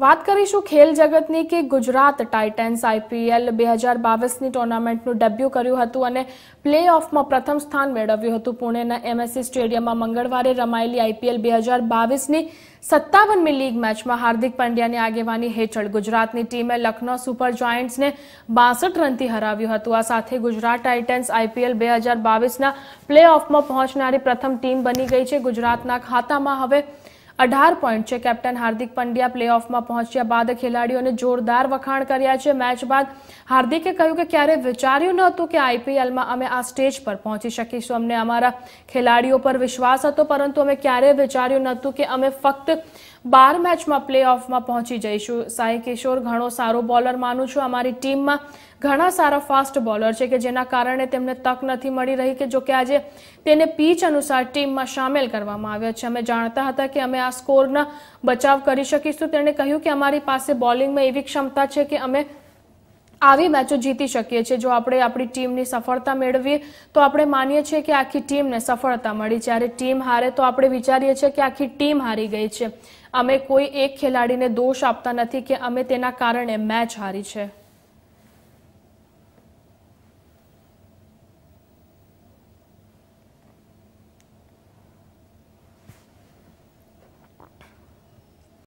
વાત કરીશું ખેલ જગતની કે ગુજરાત ટાઇટન્સ આઈપીએલ બે હજાર બાવીસની ટુર્નામેન્ટનું ડેબ્યુ કર્યું હતું અને પ્લે ઓફમાં પ્રથમ સ્થાન મેળવ્યું હતું પુણેના એમએસસી સ્ટેડિયમમાં મંગળવારે રમાયેલી આઈપીએલ બે હજાર બાવીસની સત્તાવનમી લીગ મેચમાં હાર્દિક પંડ્યાની આગેવાની હેઠળ ગુજરાતની ટીમે લખનૌ સુપર જાયન્ટ્સને બાસઠ રનથી હરાવ્યું હતું આ સાથે ગુજરાત ટાઇટન્સ આઈપીએલ બે હજાર બાવીસના પ્લે ઓફમાં પહોંચનારી પ્રથમ ટીમ બની ગઈ છે ગુજરાતના ખાતામાં હવે અઢાર પોઈન્ટ છે કેપ્ટન હાર્દિક પંડ્યા પ્લેઓફમાં પહોંચ્યા બાદ ખેલાડીઓને જોરદાર વખાણ કર્યા છે મેચ બાદ હાર્દિકે કહ્યું કે ક્યારે વિચાર્યું નહોતું કે આઈપીએલમાં અમે આ સ્ટેજ પર પહોંચી શકીશું અમને અમારા ખેલાડીઓ પર વિશ્વાસ હતો પરંતુ અમે ક્યારેય વિચાર્યું નહોતું કે અમે ફક્ત બાર મેચમાં પ્લેઓફમાં પહોંચી જઈશું સાંઈ કિશોર ઘણો સારો બોલર માનું છું અમારી ટીમમાં ઘણા સારા ફાસ્ટ બોલર છે કે જેના કારણે તેમને તક નથી મળી રહી કે જોકે આજે તેને પીચ અનુસાર ટીમમાં સામેલ કરવામાં આવ્યો છે અમે જાણતા હતા કે અમે આ સ્કોરના બચાવ કરી શકીશું તેણે કહ્યું કે અમારી પાસે બોલિંગમાં એવી ક્ષમતા છે કે અમે આવી મેચો જીતી શકીએ છીએ જો આપણે આપણી ટીમની સફળતા મેળવીએ તો આપણે માનીએ છીએ કે આખી ટીમને સફળતા મળી જ્યારે ટીમ હારે તો આપણે વિચારીએ છીએ કે આખી ટીમ હારી ગઈ છે અમે કોઈ એક ખેલાડીને દોષ આપતા નથી કે અમે તેના કારણે મેચ હારી છે